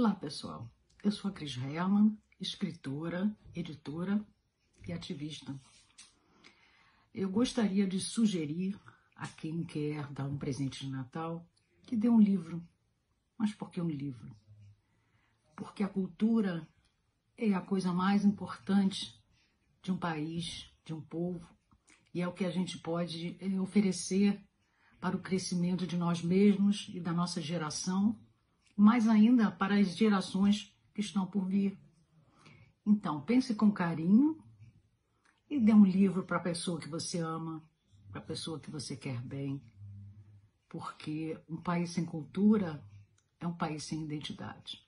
Olá, pessoal. Eu sou a Cris Hellman, escritora, editora e ativista. Eu gostaria de sugerir a quem quer dar um presente de Natal que dê um livro. Mas por que um livro? Porque a cultura é a coisa mais importante de um país, de um povo, e é o que a gente pode eh, oferecer para o crescimento de nós mesmos e da nossa geração mais ainda para as gerações que estão por vir. Então, pense com carinho e dê um livro para a pessoa que você ama, para a pessoa que você quer bem, porque um país sem cultura é um país sem identidade.